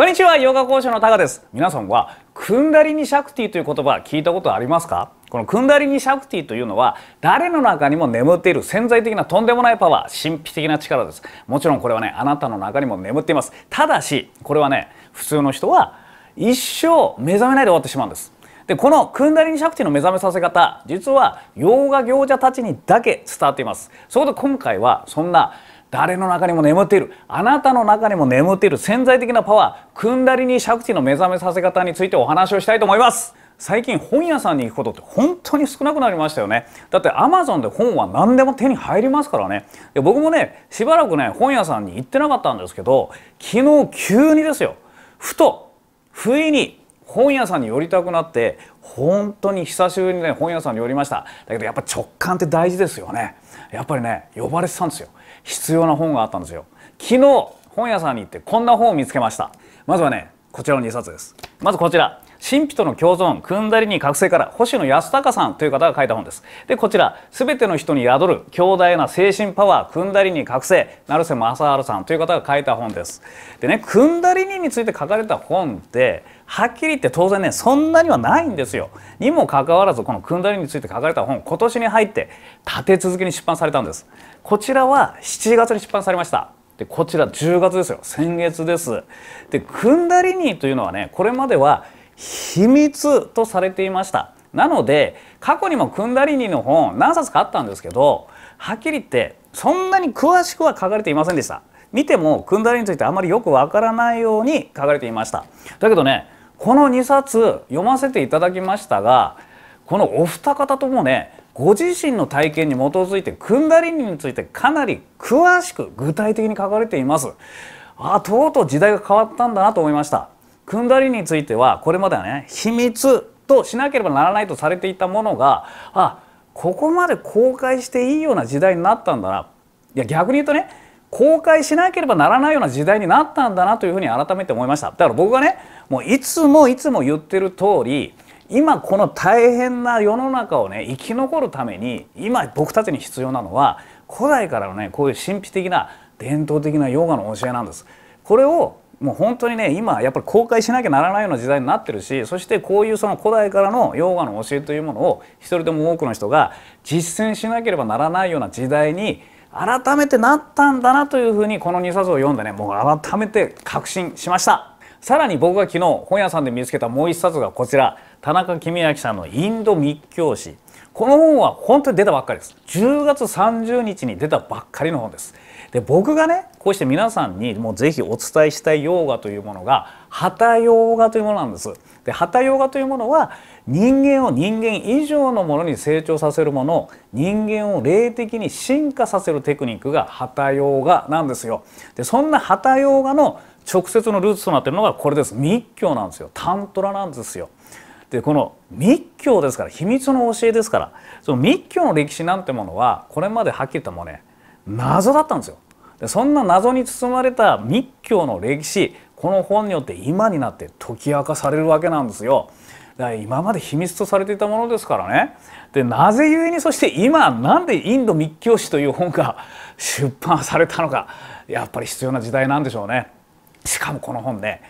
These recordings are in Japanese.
こんにちはヨガ講師のタカです皆さんはクンダリニシャクティという言葉聞いたことありますかこのクンダリニシャクティというのは誰の中にも眠っている潜在的なとんでもないパワー神秘的な力ですもちろんこれはねあなたの中にも眠っていますただしこれはね普通の人は一生目覚めないで終わってしまうんですでこのクンダリニシャクティの目覚めさせ方実はヨーガ行者たちにだけ伝わっていますそこで今回はそんな誰の中にも眠っているあなたの中にも眠っている潜在的なパワーくんだりにシャクティの目覚めさせ方についてお話をしたいと思います最近本屋さんに行くことって本当に少なくなりましたよねだってアマゾンで本は何でも手に入りますからねで僕もねしばらくね本屋さんに行ってなかったんですけど昨日急にですよふと不意に本屋さんに寄りたくなって本当に久しぶりにね本屋さんに寄りましただけどやっぱ直感って大事ですよねやっぱりね呼ばれてたんですよ必要な本があったんですよ昨日本屋さんに行ってこんな本を見つけましたまずはねこちらの2冊ですまずこちら神秘との共存くんだりに覚醒から星野康隆さんという方が書いた本ですでこちら全ての人に宿る強大な精神パワーくんだりに覚醒成瀬正治さんという方が書いた本ですでねくんだりにについて書かれた本ってはっきり言って当然ねそんなにはないんですよにもかかわらずこのくんだりについて書かれた本今年に入って立て続けに出版されたんですこちらは7月に出版されましたでこちら10月ですよ先月ですでくんだりにというのはねこれまでは「秘密とされていましたなので過去にもクンダリニの本何冊かあったんですけどはっきり言ってそんなに詳しくは書かれていませんでした見てもクンダリニについてあまりよくわからないように書かれていましただけどねこの2冊読ませていただきましたがこのお二方ともねご自身の体験に基づいてクンダリニについてかなり詳しく具体的に書かれていますああとうとう時代が変わったんだなと思いました組んだりについてはこれまではね秘密としなければならないとされていたものがあここまで公開していいような時代になったんだないや逆に言うとね公開しなければならないような時代になったんだなというふうに改めて思いましただから僕がねもういつもいつも言ってる通り今この大変な世の中をね生き残るために今僕たちに必要なのは古代からのねこういう神秘的な伝統的なヨガの教えなんです。これをもう本当にね今やっぱり公開しなきゃならないような時代になってるしそしてこういうその古代からのヨーガの教えというものを一人でも多くの人が実践しなければならないような時代に改めてなったんだなというふうにこの2冊を読んでねもう改めて確信しましたさらに僕が昨日本屋さんで見つけたもう1冊がこちら田中公明さんの「インド密教史」この本は本当に出たばっかりです10月30日に出たばっかりの本です。で僕がねこうして皆さんにもうぜひお伝えしたいヨーガというものがハタヨーガというものなんです。でハタヨーガというものは人間を人間以上のものに成長させるもの人間を霊的に進化させるテクニックがハタヨーガなんですよ。でそんなハタヨーガの直接のルーツとなっているのがこれです密教なんですよタントラなんですよ。でこの密教ですから秘密の教えですからその密教の歴史なんてものはこれまではっきりともね謎だったんですよでそんな謎に包まれた密教の歴史この本によって今になって解き明かされるわけなんですよだから今まで秘密とされていたものですからねでなぜゆえにそして今なんで「インド密教史」という本が出版されたのかやっぱり必要な時代なんでしょうねしかもこの本ね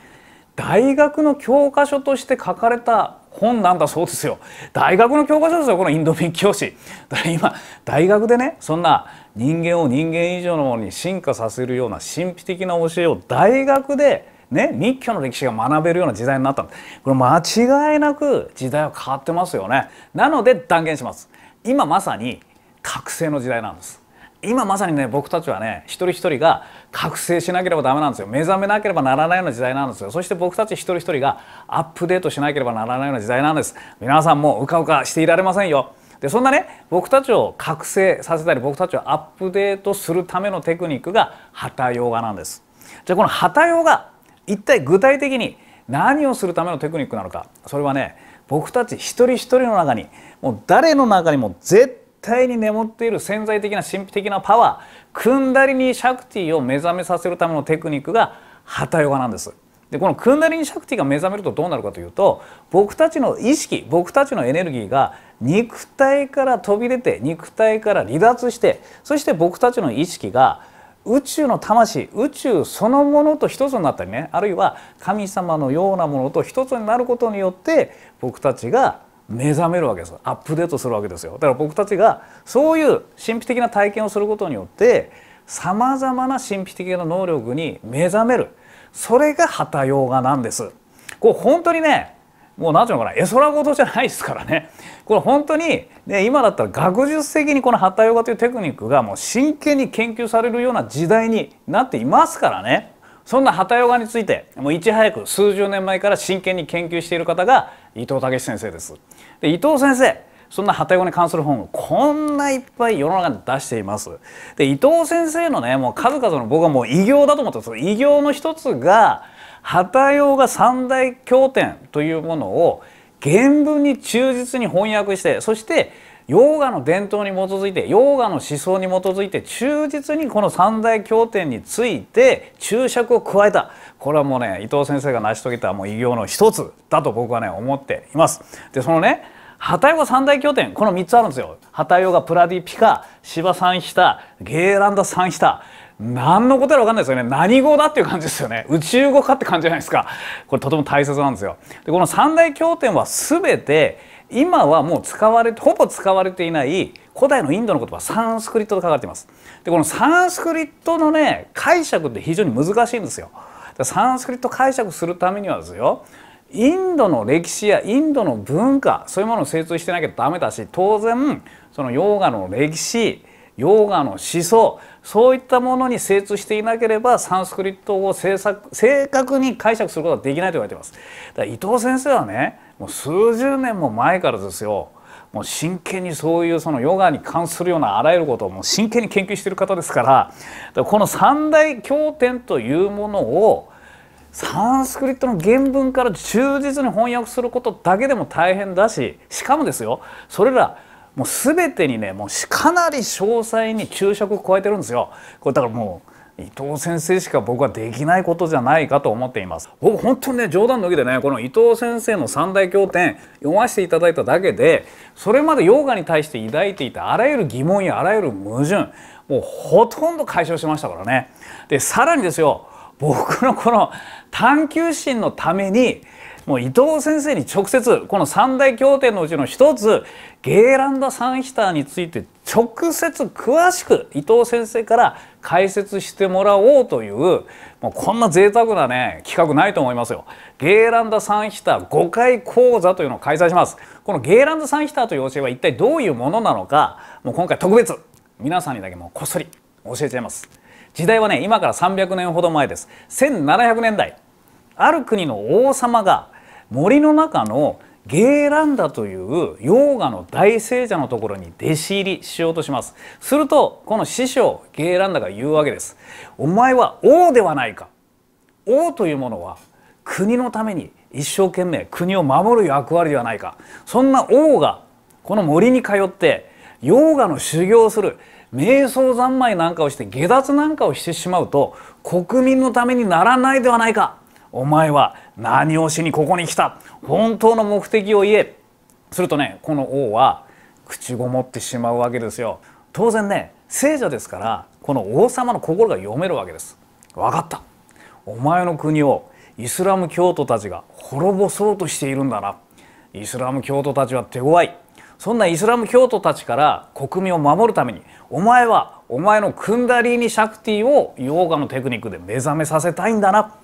大学の教科書として書かれた本なんだそうですよ大学の教科書ですよこのインド密教史だから今大学でねそんな人間を人間以上のものに進化させるような神秘的な教えを大学でね、密教の歴史が学べるような時代になったこれ間違いなく時代は変わってますよねなので断言します今まさに覚醒の時代なんです今まさにね僕たちはね一人一人が覚醒しなければダメなんですよ目覚めなければならないような時代なんですよそして僕たち一人一人がアップデートしなければならないような時代なんです皆さんもうかうかしていられませんよでそんなね僕たちを覚醒させたり僕たちをアップデートするためのテクニックが旗ヨガなんです。じゃあこのよヨガ一体具体的に何をするためのテクニックなのかそれはね僕たち一人一人の中にもう誰の中にも絶対に眠っている潜在的な神秘的なパワークンダリニシャクティを目覚めさせるためのテクニックが旗ヨガなんです。でこのクンダリニシャクティが目覚めるとどうなるかというと僕たちの意識僕たちのエネルギーが肉体から飛び出て肉体から離脱してそして僕たちの意識が宇宙の魂宇宙そのものと一つになったりねあるいは神様のようなものと一つになることによって僕たちが目覚めるわけですアップデートするわけですよだから僕たちがそういう神秘的な体験をすることによってさまざまな神秘的な能力に目覚めるそれが旗ヨガなんですこう本当にねもう何ていうのかな絵空事じゃないですからねこれ本当に、ね、今だったら学術的にこの旗ヨガというテクニックがもう真剣に研究されるような時代になっていますからねそんな旗ヨガについてもういち早く数十年前から真剣に研究している方が伊藤武先生です。で伊藤先生そんな旗用に関する本をこんないっぱい世の中に出しています。で伊藤先生のねもう数々の僕はもう偉業だと思ってます偉業の一つが旗用が三大経典というものを原文に忠実に翻訳してそしてヨーガの伝統に基づいてヨーガの思想に基づいて忠実にこの三大経典について注釈を加えたこれはもうね伊藤先生が成し遂げたもう偉業の一つだと僕はね思っています。でそのね旗ヨは三大拠点この3つあるんですよ旗ヨがプラディピカ芝三下ゲーランダ三下何のことやら分かんないですよね何語だっていう感じですよね宇宙語かって感じじゃないですかこれとても大切なんですよでこの三大拠点は全て今はもう使われほぼ使われていない古代のインドの言葉サンスクリットと書かれていますでこのサンスクリットのね解釈って非常に難しいんですよサンスクリット解釈するためにはですよインドの歴史やインドの文化そういうものを精通してなきゃダメだし当然そのヨーガの歴史ヨーガの思想そういったものに精通していなければサンスクリット語を正正確に解釈することはできないと言われています。だから伊藤先生はねもう数十年も前からですよもう真剣にそういうそのヨガに関するようなあらゆることをもう真剣に研究している方ですからこの三大経典というものをサンスクリットの原文から忠実に翻訳することだけでも大変だししかもですよそれらもう全てにねもうかなり詳細に注釈を加えてるんですよ。これだからもう伊藤先生しか僕はできないことじゃないかと思っています僕本当にね冗談抜きでねこの伊藤先生の三大経典読ませていただいただけでそれまでヨーガに対して抱いていたあらゆる疑問やあらゆる矛盾もうほとんど解消しましたからねでさらにですよ僕のこの探究心のためにもう伊藤先生に直接この三大経典のうちの一つゲーランド・サンヒターについて直接詳しく伊藤先生から解説してもらおうというもうこんな贅沢なね企画ないと思いますよ。ゲーランド・サンヒター5回講座というのを開催します。このゲーランド・サンヒターという教えは一体どういうものなのかもう今回特別皆さんにだけもうこっそり教えちゃいます。時代はね今から300年ほど前です1700年代ある国の王様が森の中のゲーランダというヨーガの大聖者のところに弟子入りしようとしますするとこの師匠ゲーランダが言うわけですお前は王ではないか王というものは国のために一生懸命国を守る役割ではないかそんな王がこの森に通ってヨーガの修行をする瞑想三昧なんかをして下脱なんかをしてしまうと国民のためにならないではないかお前は何をしにここに来た本当の目的を言えするとねこの王は口ごもってしまうわけですよ当然ね聖者ですからこの王様の心が読めるわけです分かったお前の国をイスラム教徒たちが滅ぼそうとしているんだなイスラム教徒たちは手強いそんなイスラム教徒たちから国民を守るためにお前はお前のクンダリーニシャクティをヨーガのテクニックで目覚めさせたいんだな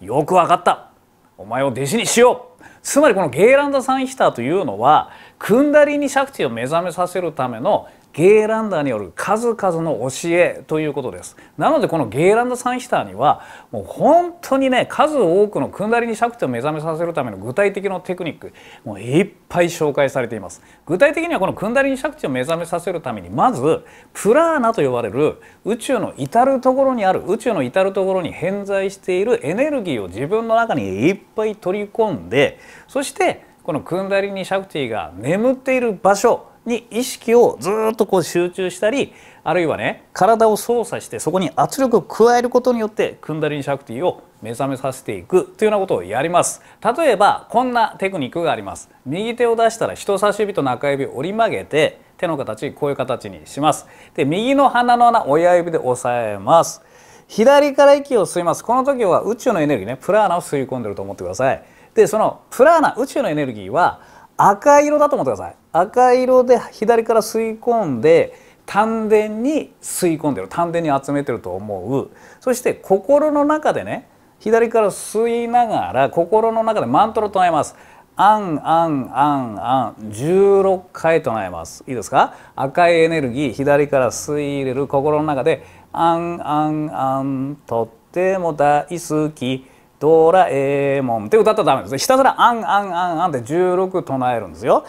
よく分かったお前を弟子にしようつまりこのゲーランダ・サンヒターというのはクンダリーニシャクティを目覚めさせるためのゲイランダーによる数々の教えということですなのでこのゲーランダサンヒターにはもう本当にね数多くのクンダリニシャクテを目覚めさせるための具体的なテクニックもういっぱい紹介されています具体的にはこのクンダリニシャクテを目覚めさせるためにまずプラーナと呼ばれる宇宙の至る所にある宇宙の至る所に偏在しているエネルギーを自分の中にいっぱい取り込んでそしてこのクンダリニシャクティが眠っている場所に意識をずっとこう集中したりあるいはね体を操作してそこに圧力を加えることによってクンダリニシャクティを目覚めさせていくというようなことをやります例えばこんなテクニックがあります右手を出したら人差し指と中指を折り曲げて手の形こういう形にしますで右の鼻の穴親指で押さえます左から息を吸いますこの時は宇宙のエネルギーねプラーナを吸い込んでると思ってくださいでそのプラーナ宇宙のエネルギーは赤色だと思ってください赤色で左から吸い込んで丹田に吸い込んでる丹田に集めてると思うそして心の中でね左から吸いながら心の中でマントラ唱えます。アンアンアンアン16回唱えますいいですか赤いエネルギー左から吸い入れる心の中でアンアンアンとっても大好きドラえもんって歌ったらダメですひたすらアンアンアンアンって16唱えるんですよ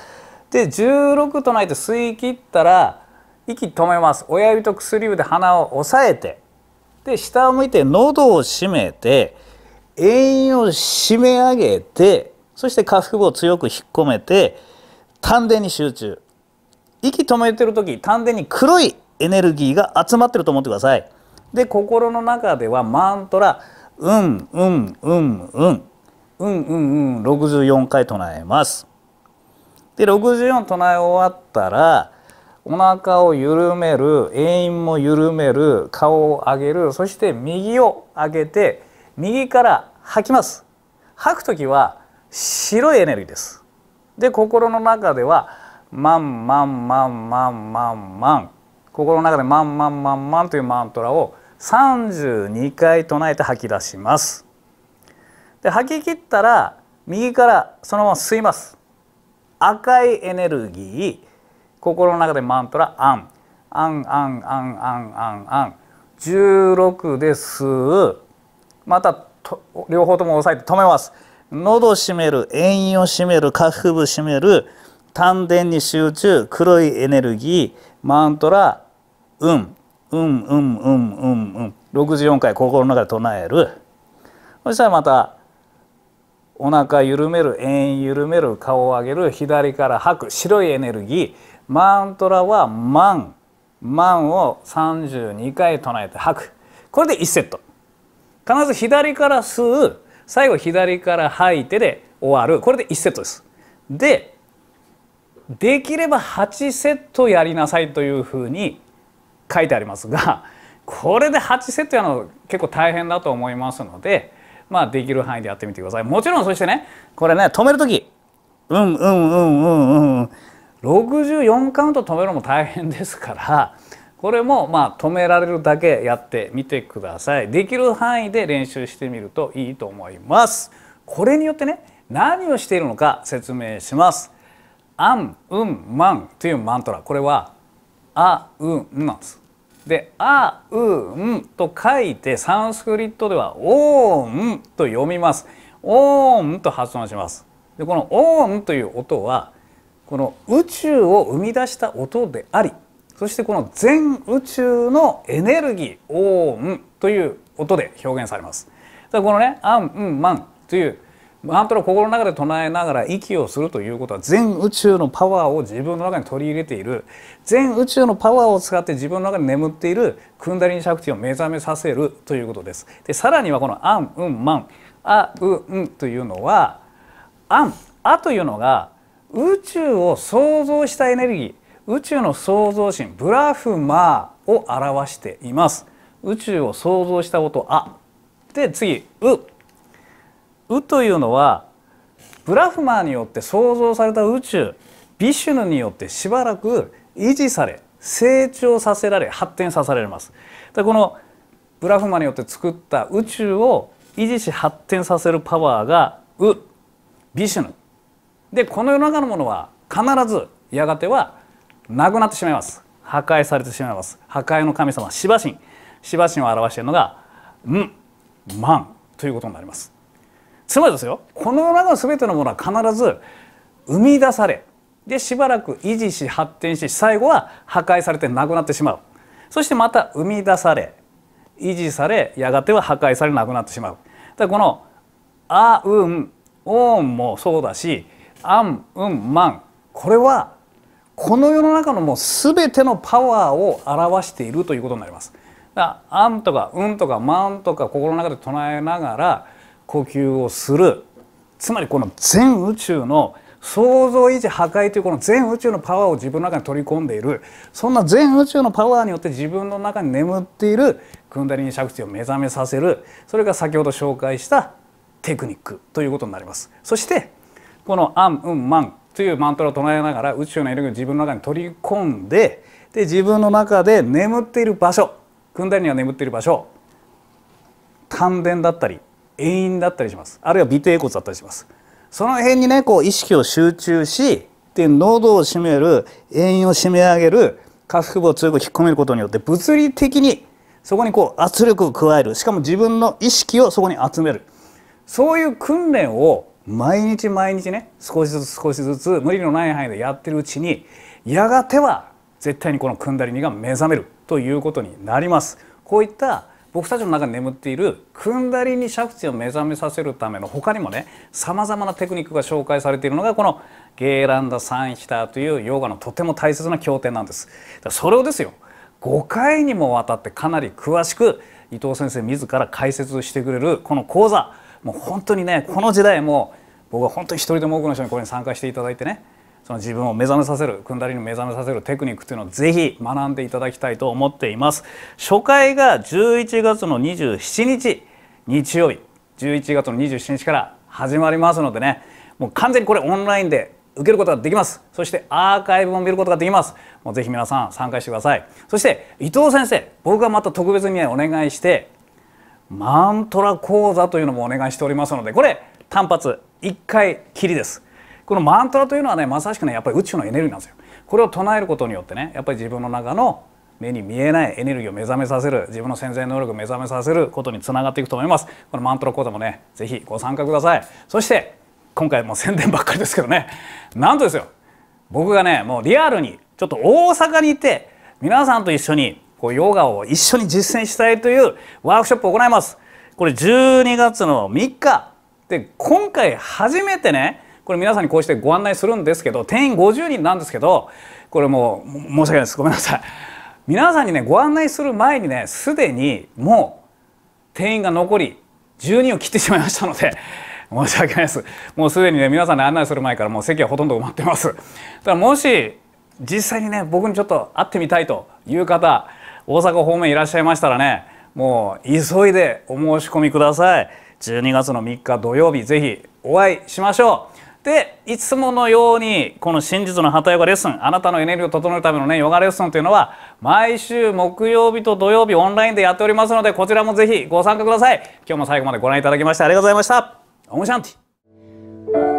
で16とないと吸い切ったら息止めます親指と薬指で鼻を押さえてで下を向いて喉を締めて遠を締め上げてそして下腹部を強く引っ込めて丹田に集中息止めてる時丹田に黒いエネルギーが集まってると思ってくださいで心の中ではマントラ「うんうんうんうんうんうんうん」64回唱えますで64唱え終わったらお腹を緩める遠因も緩める顔を上げるそして右を上げて右から吐きます吐く時は白いエネルギーですで心の中では「まんまんまんまんまんまん」心の中で「まんまんまんまん」というマントラを32回唱えて吐き出しますで吐き切ったら右からそのまま吸います赤いエネルギー心の中でマントラアンアンアンアンアンアンアン16ですまた両方とも押さえて止めます喉締める遠を締める下腹部締める丹田に集中黒いエネルギーマントラうんうんうんうんうんうん64回心の中で唱えるそしたらまたお腹緩める円緩める顔を上げる左から吐く白いエネルギーマントラは「マン」「マン」を32回唱えて吐くこれで1セット必ず左から吸う最後左から吐いてで終わるこれで1セットですでできれば8セットやりなさいというふうに書いてありますがこれで8セットやるの結構大変だと思いますのでまあ、できる範囲でやってみてください。もちろん、そしてね、これね、止める時うんうんうんうんうん。64カウント止めるのも大変ですから、これもまあ止められるだけやってみてください。できる範囲で練習してみるといいと思います。これによってね、何をしているのか説明します。アン、ウン、マンというマントラ。これは、あ、うん、なんです。で「あうん」と書いてサンスクリットでは「オーン」と読みます「オーン」と発音しますでこの「オーン」という音はこの宇宙を生み出した音でありそしてこの全宇宙のエネルギー「オーン」という音で表現されますだからこのね「あん」「うん」「まん」という「なんとなく心の中で唱えながら息をするということは全宇宙のパワーを自分の中に取り入れている全宇宙のパワーを使って自分の中に眠っているクンダリニシャクティを目覚めさせるということです。でさらにはこの「アンウンマン」「アウン」というのは「アン」「ア」というのが宇宙を創造したエネルギー宇宙の創造神ブラフマーを表しています。宇宙を創造したこと「で次「う」宇というのはブラフマーによって創造された宇宙ビシュヌによってしばらく維持され成長させられ発展させられます。でこのブラフマによって作った宇宙を維持し発展させるパワーがウビシュヌでこの世の中のものは必ずやがてはなくなってしまいます破壊されてしまいます破壊の神様シバ神シバ神を表しているのが「ん」「マン」ということになります。つまりですよこの世の中の全てのものは必ず生み出されでしばらく維持し発展し最後は破壊されてなくなってしまうそしてまた生み出され維持されやがては破壊されなくなってしまうだこの「あうん」「おん」もそうだし「あん」「うん」「まん」これはこの世の中のもう全てのパワーを表しているということになります。だあんとか「うん」とか「まん」とか心の中で唱えながら呼吸をするつまりこの全宇宙の想像維持破壊というこの全宇宙のパワーを自分の中に取り込んでいるそんな全宇宙のパワーによって自分の中に眠っているクンダリニ着地を目覚めさせるそれが先ほど紹介したテクニックということになりますそしてこの「アン・ウン・マン」というマントラを唱えながら宇宙のエネルギーを自分の中に取り込んでで自分の中で眠っている場所クンダリニが眠っている場所丹田だったり遠因だったりしますあるいは尾低骨だったりしますその辺にねこう意識を集中しで喉を締める遠因を締め上げる下腹部を強く引っ込めることによって物理的にそこにこう圧力を加えるしかも自分の意識をそこに集めるそういう訓練を毎日毎日ね少しずつ少しずつ無理のない範囲でやってるうちにやがては絶対にこのくんだりにが目覚めるということになります。こういった僕たちの中に眠っているクンダリニシャクティを目覚めさせるための他にもねさまざまなテクニックが紹介されているのがこのゲーランダ・サンヒターというヨガのとても大切な経典なんです。それをですよ5回にもわたってかなり詳しく伊藤先生自ら解説してくれるこの講座もう本当にねこの時代も僕は本当に一人でも多くの人にこれに参加していただいてねその自分を目覚めさせるくんだりに目覚めさせるテクニックというのをぜひ学んでいただきたいと思っています初回が11月の27日日曜日11月の27日から始まりますのでねもう完全にこれオンラインで受けることができますそしてアーカイブも見ることができますもうぜひ皆さん参加してくださいそして伊藤先生僕がまた特別に、お願いしてマントラ講座というのもお願いしておりますのでこれ単発1回きりですこのマントラというのはねまさしくねやっぱり宇宙のエネルギーなんですよ。これを唱えることによってねやっぱり自分の中の目に見えないエネルギーを目覚めさせる自分の潜在能力を目覚めさせることにつながっていくと思います。このマントラ講座もね是非ご参加ください。そして今回も宣伝ばっかりですけどねなんとですよ僕がねもうリアルにちょっと大阪に行って皆さんと一緒にこうヨガを一緒に実践したいというワークショップを行います。これ12月の3日で今回初めてねこれ皆さんにこうしてご案内するんですけど定員50人なんですけどこれもう申し訳ないですごめんなさい皆さんにねご案内する前にねすでにもう定員が残り10人を切ってしまいましたので申し訳ないですもうすでにね皆さんに案内する前からもう席はほとんど埋まってますだからもし実際にね僕にちょっと会ってみたいという方大阪方面いらっしゃいましたらねもう急いでお申し込みください12月の3日土曜日ぜひお会いしましょうでいつものようにこの真実の旗ヨガレッスンあなたのエネルギーを整えるためのねヨガレッスンというのは毎週木曜日と土曜日オンラインでやっておりますのでこちらもぜひご参加ください今日も最後までご覧いただきましてありがとうございましたオムシャンティ